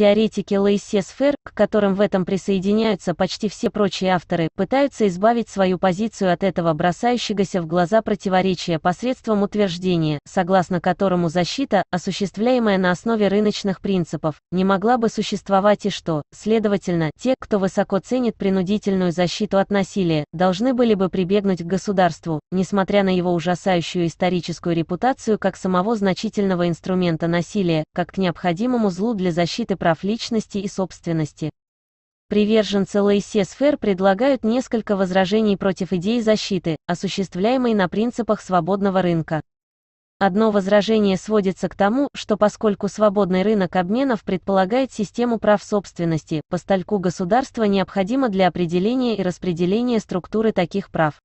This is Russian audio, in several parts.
Теоретики Лейсе Сфер, к которым в этом присоединяются почти все прочие авторы, пытаются избавить свою позицию от этого бросающегося в глаза противоречия посредством утверждения, согласно которому защита, осуществляемая на основе рыночных принципов, не могла бы существовать и что, следовательно, те, кто высоко ценит принудительную защиту от насилия, должны были бы прибегнуть к государству, несмотря на его ужасающую историческую репутацию как самого значительного инструмента насилия, как к необходимому злу для защиты прав прав личности и собственности. Приверженцы Лейсесфер предлагают несколько возражений против идеи защиты, осуществляемой на принципах свободного рынка. Одно возражение сводится к тому, что поскольку свободный рынок обменов предполагает систему прав собственности, постольку государство необходимо для определения и распределения структуры таких прав.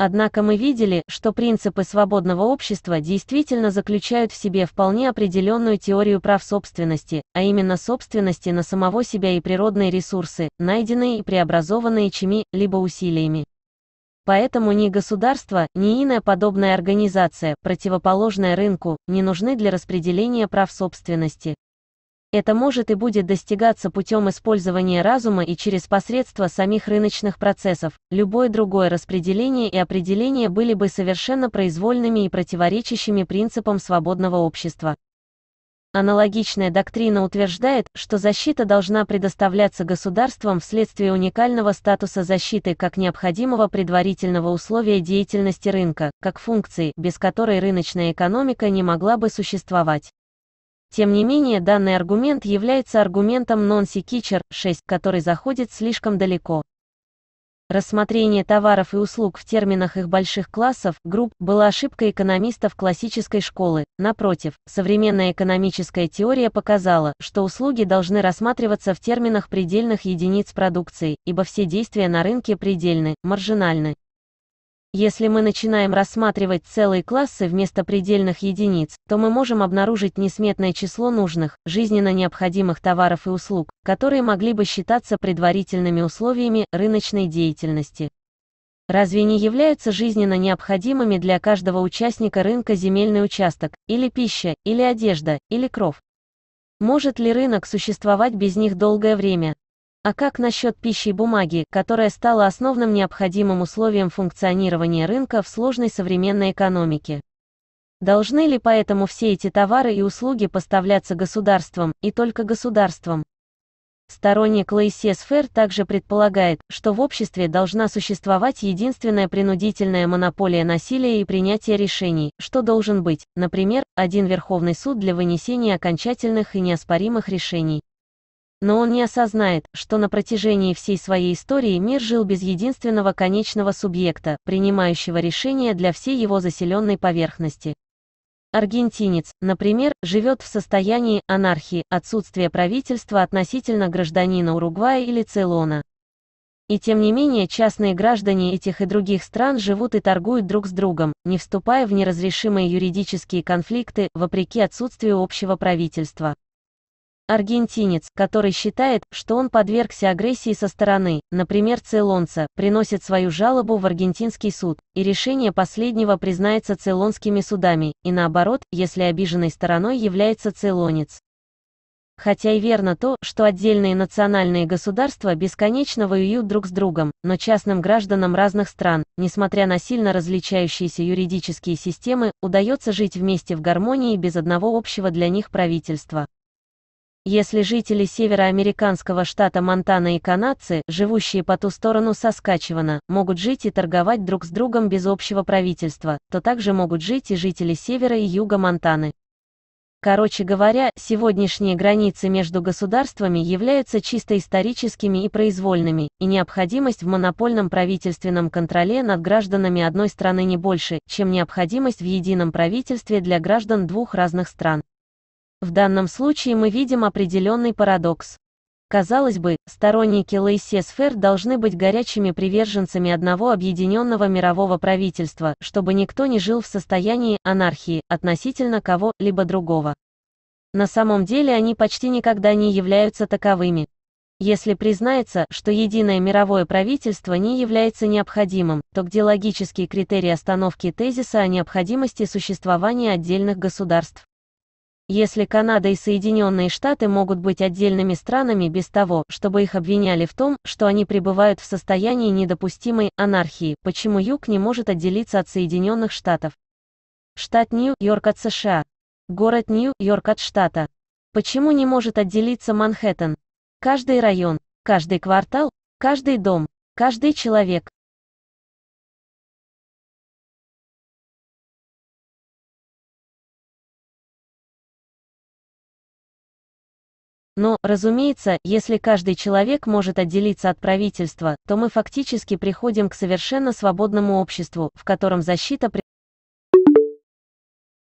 Однако мы видели, что принципы свободного общества действительно заключают в себе вполне определенную теорию прав собственности, а именно собственности на самого себя и природные ресурсы, найденные и преобразованные чьими, либо усилиями. Поэтому ни государство, ни иная подобная организация, противоположная рынку, не нужны для распределения прав собственности. Это может и будет достигаться путем использования разума и через посредство самих рыночных процессов. Любое другое распределение и определение были бы совершенно произвольными и противоречащими принципам свободного общества. Аналогичная доктрина утверждает, что защита должна предоставляться государством вследствие уникального статуса защиты как необходимого предварительного условия деятельности рынка, как функции, без которой рыночная экономика не могла бы существовать. Тем не менее данный аргумент является аргументом non sequitur 6, который заходит слишком далеко. Рассмотрение товаров и услуг в терминах их больших классов, групп, была ошибкой экономистов классической школы. Напротив, современная экономическая теория показала, что услуги должны рассматриваться в терминах предельных единиц продукции, ибо все действия на рынке предельны, маржинальны. Если мы начинаем рассматривать целые классы вместо предельных единиц, то мы можем обнаружить несметное число нужных, жизненно необходимых товаров и услуг, которые могли бы считаться предварительными условиями рыночной деятельности. Разве не являются жизненно необходимыми для каждого участника рынка земельный участок, или пища, или одежда, или кров? Может ли рынок существовать без них долгое время? А как насчет пищи бумаги, которая стала основным необходимым условием функционирования рынка в сложной современной экономике? Должны ли поэтому все эти товары и услуги поставляться государством, и только государством? Сторонник Лейсе также предполагает, что в обществе должна существовать единственная принудительная монополия насилия и принятия решений, что должен быть, например, один Верховный суд для вынесения окончательных и неоспоримых решений но он не осознает, что на протяжении всей своей истории мир жил без единственного конечного субъекта, принимающего решения для всей его заселенной поверхности. Аргентинец, например, живет в состоянии анархии, отсутствия правительства относительно гражданина Уругвая или Цейлона. И тем не менее частные граждане этих и других стран живут и торгуют друг с другом, не вступая в неразрешимые юридические конфликты, вопреки отсутствию общего правительства. Аргентинец, который считает, что он подвергся агрессии со стороны, например, Цейлонца, приносит свою жалобу в аргентинский суд, и решение последнего признается цейлонскими судами, и наоборот, если обиженной стороной является цейлонец. Хотя и верно то, что отдельные национальные государства бесконечно воюют друг с другом, но частным гражданам разных стран, несмотря на сильно различающиеся юридические системы, удается жить вместе в гармонии без одного общего для них правительства если жители североамериканского штата Монтана и канадцы, живущие по ту сторону соскачивана, могут жить и торговать друг с другом без общего правительства, то также могут жить и жители севера и юга Монтаны. Короче говоря, сегодняшние границы между государствами являются чисто историческими и произвольными, и необходимость в монопольном правительственном контроле над гражданами одной страны не больше, чем необходимость в едином правительстве для граждан двух разных стран. В данном случае мы видим определенный парадокс. Казалось бы, сторонники Лейсесфер должны быть горячими приверженцами одного объединенного мирового правительства, чтобы никто не жил в состоянии анархии относительно кого-либо другого. На самом деле они почти никогда не являются таковыми. Если признается, что единое мировое правительство не является необходимым, то где логические критерии остановки тезиса о необходимости существования отдельных государств? если Канада и Соединенные Штаты могут быть отдельными странами без того, чтобы их обвиняли в том, что они пребывают в состоянии недопустимой анархии, почему Юг не может отделиться от Соединенных Штатов? Штат Нью-Йорк от США. Город Нью-Йорк от штата. Почему не может отделиться Манхэттен? Каждый район, каждый квартал, каждый дом, каждый человек, Но, разумеется, если каждый человек может отделиться от правительства, то мы фактически приходим к совершенно свободному обществу, в котором защита при...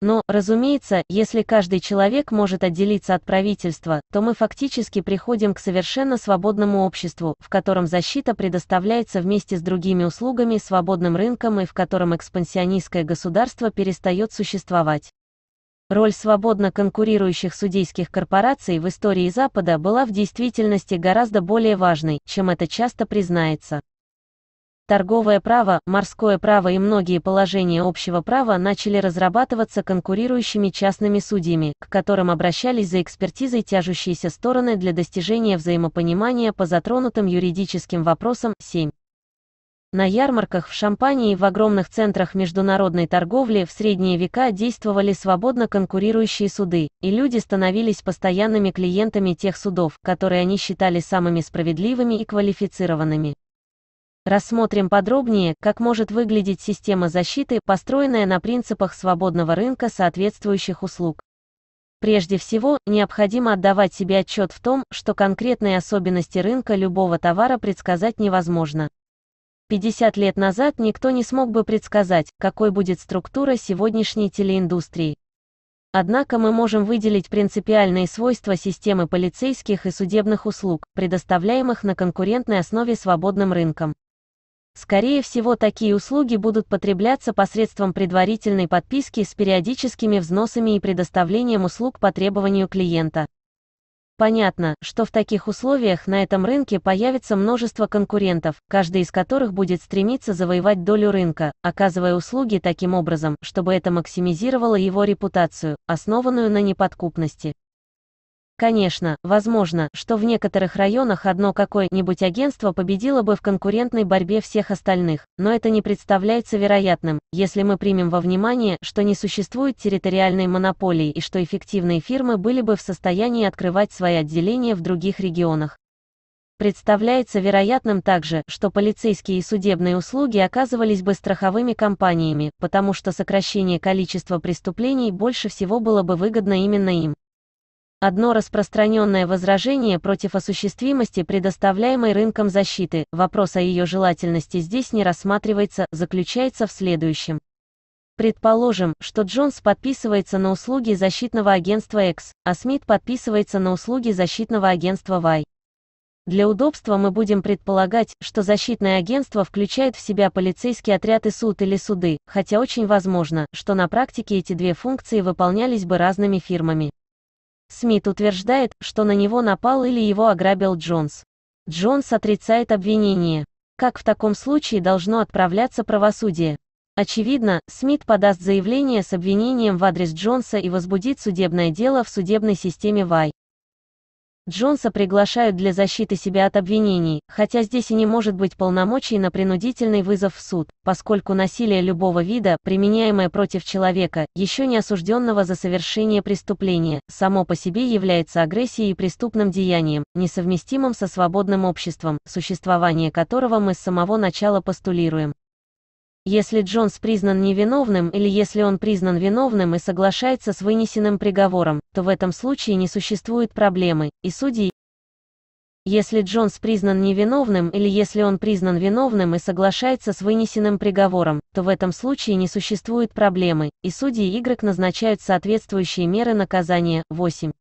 Но, разумеется, если каждый человек может отделиться от правительства, то мы фактически приходим к совершенно свободному обществу, в котором защита предоставляется вместе с другими услугами свободным рынком и в котором экспансионистское государство перестает существовать. Роль свободно конкурирующих судейских корпораций в истории Запада была в действительности гораздо более важной, чем это часто признается. Торговое право, морское право и многие положения общего права начали разрабатываться конкурирующими частными судьями, к которым обращались за экспертизой тяжущиеся стороны для достижения взаимопонимания по затронутым юридическим вопросам. 7. На ярмарках в Шампании и в огромных центрах международной торговли в средние века действовали свободно конкурирующие суды, и люди становились постоянными клиентами тех судов, которые они считали самыми справедливыми и квалифицированными. Рассмотрим подробнее, как может выглядеть система защиты, построенная на принципах свободного рынка соответствующих услуг. Прежде всего, необходимо отдавать себе отчет в том, что конкретные особенности рынка любого товара предсказать невозможно. 50 лет назад никто не смог бы предсказать, какой будет структура сегодняшней телеиндустрии. Однако мы можем выделить принципиальные свойства системы полицейских и судебных услуг, предоставляемых на конкурентной основе свободным рынком. Скорее всего, такие услуги будут потребляться посредством предварительной подписки с периодическими взносами и предоставлением услуг по требованию клиента. Понятно, что в таких условиях на этом рынке появится множество конкурентов, каждый из которых будет стремиться завоевать долю рынка, оказывая услуги таким образом, чтобы это максимизировало его репутацию, основанную на неподкупности. Конечно, возможно, что в некоторых районах одно какое-нибудь агентство победило бы в конкурентной борьбе всех остальных, но это не представляется вероятным, если мы примем во внимание, что не существует территориальной монополии и что эффективные фирмы были бы в состоянии открывать свои отделения в других регионах. Представляется вероятным также, что полицейские и судебные услуги оказывались бы страховыми компаниями, потому что сокращение количества преступлений больше всего было бы выгодно именно им. Одно распространенное возражение против осуществимости предоставляемой рынком защиты, вопрос о ее желательности здесь не рассматривается, заключается в следующем. Предположим, что Джонс подписывается на услуги защитного агентства X, а Смит подписывается на услуги защитного агентства Y. Для удобства мы будем предполагать, что защитное агентство включает в себя полицейский отряд и суд или суды, хотя очень возможно, что на практике эти две функции выполнялись бы разными фирмами. Смит утверждает, что на него напал или его ограбил Джонс. Джонс отрицает обвинение. Как в таком случае должно отправляться правосудие? Очевидно, Смит подаст заявление с обвинением в адрес Джонса и возбудит судебное дело в судебной системе Вай. Джонса приглашают для защиты себя от обвинений, хотя здесь и не может быть полномочий на принудительный вызов в суд, поскольку насилие любого вида, применяемое против человека, еще не осужденного за совершение преступления, само по себе является агрессией и преступным деянием, несовместимым со свободным обществом, существование которого мы с самого начала постулируем если Джонс признан невиновным или если он признан виновным и соглашается с вынесенным приговором, то в этом случае не существует проблемы, и судьи, если Джонс признан невиновным или если он признан виновным и соглашается с вынесенным приговором, то в этом случае не существует проблемы, и судьи Y назначают соответствующие меры наказания. 8.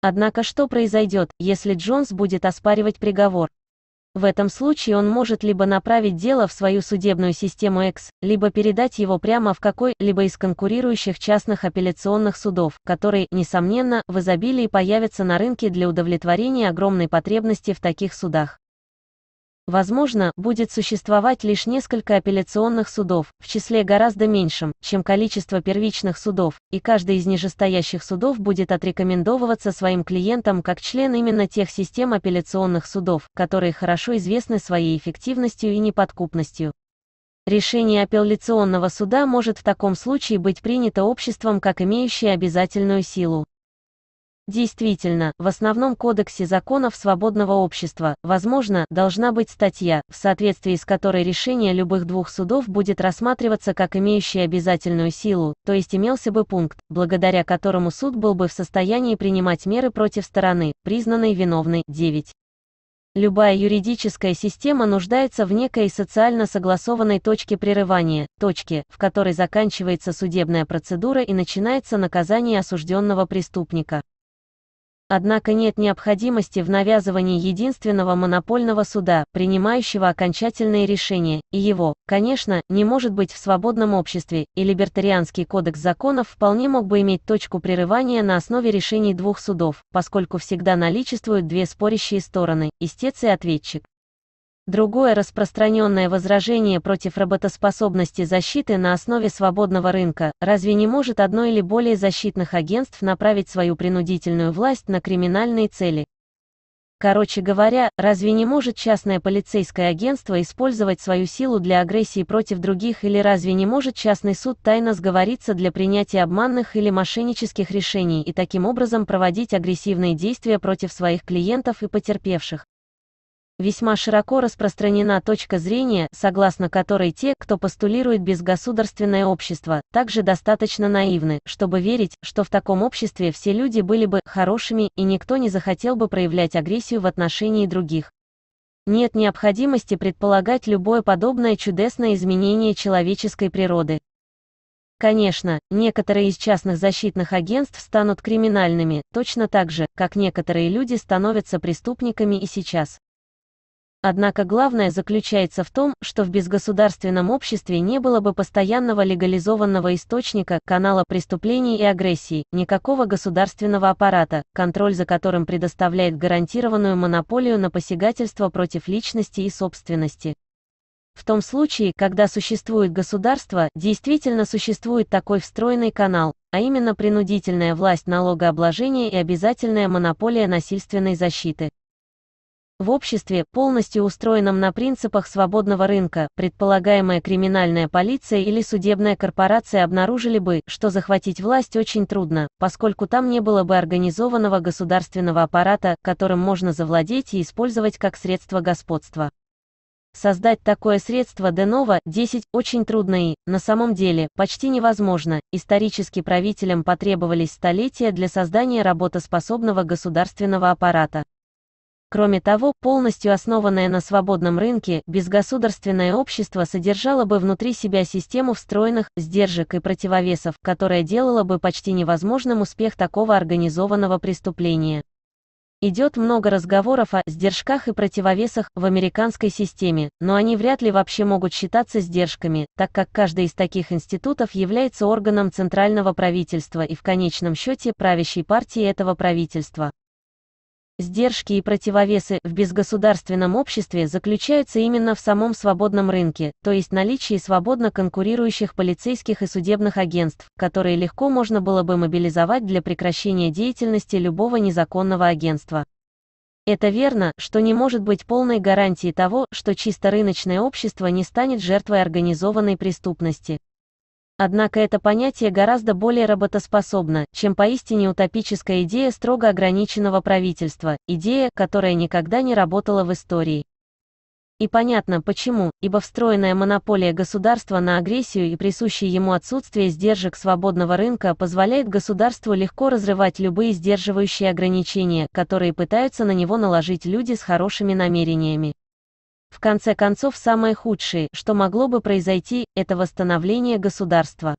Однако что произойдет, если Джонс будет оспаривать приговор? В этом случае он может либо направить дело в свою судебную систему X, либо передать его прямо в какой-либо из конкурирующих частных апелляционных судов, которые, несомненно, в изобилии появятся на рынке для удовлетворения огромной потребности в таких судах. Возможно, будет существовать лишь несколько апелляционных судов, в числе гораздо меньшим, чем количество первичных судов, и каждый из нижестоящих судов будет отрекомендовываться своим клиентам как член именно тех систем апелляционных судов, которые хорошо известны своей эффективностью и неподкупностью. Решение апелляционного суда может в таком случае быть принято обществом как имеющее обязательную силу. Действительно, в основном кодексе законов свободного общества, возможно, должна быть статья, в соответствии с которой решение любых двух судов будет рассматриваться как имеющее обязательную силу, то есть имелся бы пункт, благодаря которому суд был бы в состоянии принимать меры против стороны, признанной виновной. 9. Любая юридическая система нуждается в некой социально согласованной точке прерывания, точке, в которой заканчивается судебная процедура и начинается наказание осужденного преступника. Однако нет необходимости в навязывании единственного монопольного суда, принимающего окончательные решения, и его, конечно, не может быть в свободном обществе, и либертарианский кодекс законов вполне мог бы иметь точку прерывания на основе решений двух судов, поскольку всегда наличествуют две спорящие стороны, истец и ответчик. Другое распространенное возражение против работоспособности защиты на основе свободного рынка – разве не может одно или более защитных агентств направить свою принудительную власть на криминальные цели? Короче говоря, разве не может частное полицейское агентство использовать свою силу для агрессии против других или разве не может частный суд тайно сговориться для принятия обманных или мошеннических решений и таким образом проводить агрессивные действия против своих клиентов и потерпевших? Весьма широко распространена точка зрения, согласно которой те, кто постулирует безгосударственное общество, также достаточно наивны, чтобы верить, что в таком обществе все люди были бы хорошими и никто не захотел бы проявлять агрессию в отношении других. Нет необходимости предполагать любое подобное чудесное изменение человеческой природы. Конечно, некоторые из частных защитных агентств станут криминальными, точно так же, как некоторые люди становятся преступниками и сейчас. Однако главное заключается в том, что в безгосударственном обществе не было бы постоянного легализованного источника, канала преступлений и агрессии, никакого государственного аппарата, контроль за которым предоставляет гарантированную монополию на посягательство против личности и собственности. В том случае, когда существует государство, действительно существует такой встроенный канал, а именно принудительная власть налогообложения и обязательная монополия насильственной защиты. В обществе, полностью устроенном на принципах свободного рынка, предполагаемая криминальная полиция или судебная корпорация обнаружили бы, что захватить власть очень трудно, поскольку там не было бы организованного государственного аппарата, которым можно завладеть и использовать как средство господства. Создать такое средство Денова 10 очень трудно и, на самом деле, почти невозможно. Исторически правителям потребовались столетия для создания работоспособного государственного аппарата. Кроме того, полностью основанное на свободном рынке, безгосударственное общество содержало бы внутри себя систему встроенных, сдержек и противовесов, которая делала бы почти невозможным успех такого организованного преступления. Идет много разговоров о сдержках и противовесах в американской системе, но они вряд ли вообще могут считаться сдержками, так как каждый из таких институтов является органом центрального правительства и в конечном счете правящей партии этого правительства. Сдержки и противовесы в безгосударственном обществе заключаются именно в самом свободном рынке, то есть наличии свободно конкурирующих полицейских и судебных агентств, которые легко можно было бы мобилизовать для прекращения деятельности любого незаконного агентства. Это верно, что не может быть полной гарантии того, что чисто рыночное общество не станет жертвой организованной преступности. Однако это понятие гораздо более работоспособно, чем поистине утопическая идея строго ограниченного правительства, идея, которая никогда не работала в истории. И понятно почему, ибо встроенная монополия государства на агрессию и присущее ему отсутствие сдержек свободного рынка позволяет государству легко разрывать любые сдерживающие ограничения, которые пытаются на него наложить люди с хорошими намерениями. В конце концов, самое худшее, что могло бы произойти, это восстановление государства.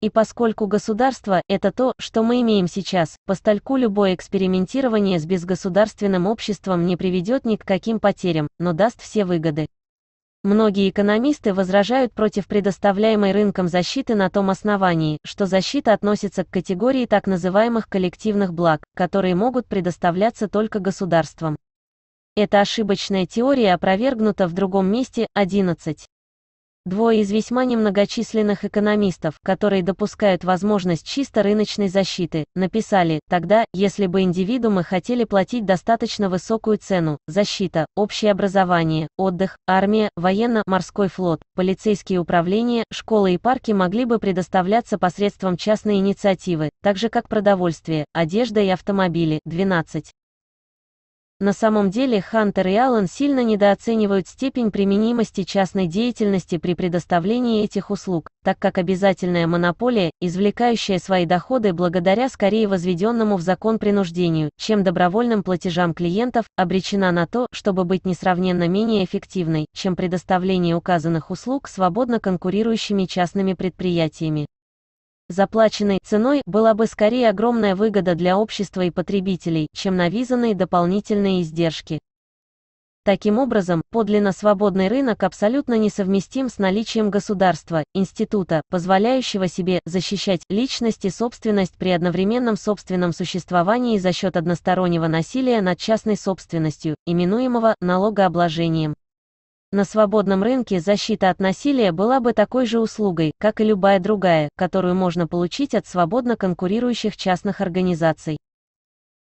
И поскольку государство – это то, что мы имеем сейчас, постольку любое экспериментирование с безгосударственным обществом не приведет ни к каким потерям, но даст все выгоды. Многие экономисты возражают против предоставляемой рынком защиты на том основании, что защита относится к категории так называемых коллективных благ, которые могут предоставляться только государством. Эта ошибочная теория опровергнута в другом месте 11. Двое из весьма немногочисленных экономистов, которые допускают возможность чисто рыночной защиты, написали, тогда, если бы индивидуумы хотели платить достаточно высокую цену, защита, общее образование, отдых, армия, военно-морской флот, полицейские управления, школы и парки могли бы предоставляться посредством частной инициативы, так же как продовольствие, одежда и автомобили. 12. На самом деле Хантер и Аллен сильно недооценивают степень применимости частной деятельности при предоставлении этих услуг, так как обязательная монополия, извлекающая свои доходы благодаря скорее возведенному в закон принуждению, чем добровольным платежам клиентов, обречена на то, чтобы быть несравненно менее эффективной, чем предоставление указанных услуг свободно конкурирующими частными предприятиями заплаченной ценой была бы скорее огромная выгода для общества и потребителей, чем навязанные дополнительные издержки. Таким образом, подлинно свободный рынок абсолютно несовместим с наличием государства, института, позволяющего себе защищать личность и собственность при одновременном собственном существовании за счет одностороннего насилия над частной собственностью, именуемого налогообложением. На свободном рынке защита от насилия была бы такой же услугой, как и любая другая, которую можно получить от свободно конкурирующих частных организаций.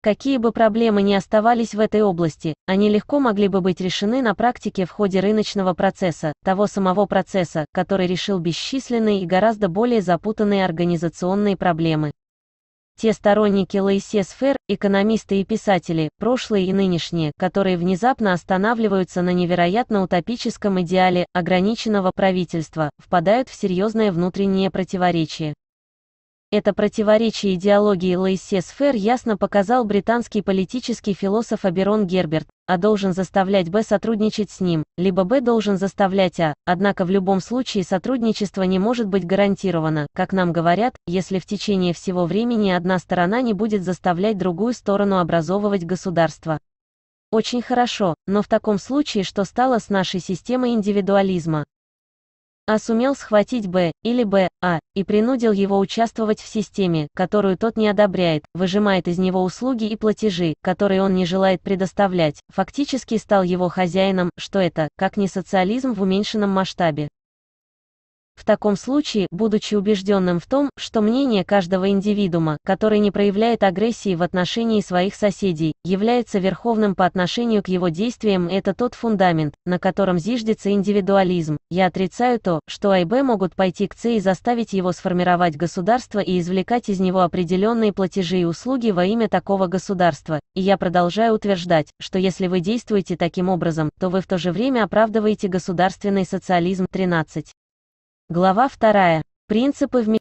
Какие бы проблемы ни оставались в этой области, они легко могли бы быть решены на практике в ходе рыночного процесса, того самого процесса, который решил бесчисленные и гораздо более запутанные организационные проблемы те сторонники Лейсесфер, экономисты и писатели, прошлые и нынешние, которые внезапно останавливаются на невероятно утопическом идеале ограниченного правительства, впадают в серьезное внутреннее противоречие. Это противоречие идеологии лейсес-фер ясно показал британский политический философ Аберон Герберт, а должен заставлять Б сотрудничать с ним, либо Б должен заставлять А, однако в любом случае сотрудничество не может быть гарантировано, как нам говорят, если в течение всего времени одна сторона не будет заставлять другую сторону образовывать государство. Очень хорошо, но в таком случае что стало с нашей системой индивидуализма? а сумел схватить Б или Б, А, и принудил его участвовать в системе, которую тот не одобряет, выжимает из него услуги и платежи, которые он не желает предоставлять, фактически стал его хозяином, что это, как не социализм в уменьшенном масштабе. В таком случае, будучи убежденным в том, что мнение каждого индивидуума, который не проявляет агрессии в отношении своих соседей, является верховным по отношению к его действиям, это тот фундамент, на котором зиждется индивидуализм. Я отрицаю то, что А и Б могут пойти к С и заставить его сформировать государство и извлекать из него определенные платежи и услуги во имя такого государства. И я продолжаю утверждать, что если вы действуете таким образом, то вы в то же время оправдываете государственный социализм 13 глава вторая принципы